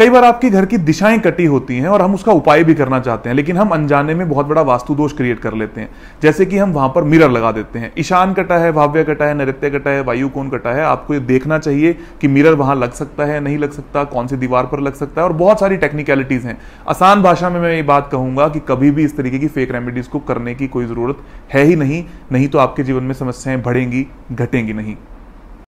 कई बार आपके घर की दिशाएं कटी होती हैं और हम उसका उपाय भी करना चाहते हैं लेकिन हम अनजाने में बहुत बड़ा वास्तु दोष क्रिएट कर लेते हैं जैसे कि हम वहां पर मिरर लगा देते हैं ईशान कटा है भाव्य कटा है नृत्य कटा है वायु कौन कटा है आपको ये देखना चाहिए कि मिरर वहां लग सकता है नहीं लग सकता कौन सी दीवार पर लग सकता है और बहुत सारी टेक्निकलिटीज हैं आसान भाषा में मैं ये बात कहूंगा कि कभी भी इस तरीके की फेक रेमेडीज को करने की कोई जरूरत है ही नहीं तो आपके जीवन में समस्याएं बढ़ेंगी घटेंगी नहीं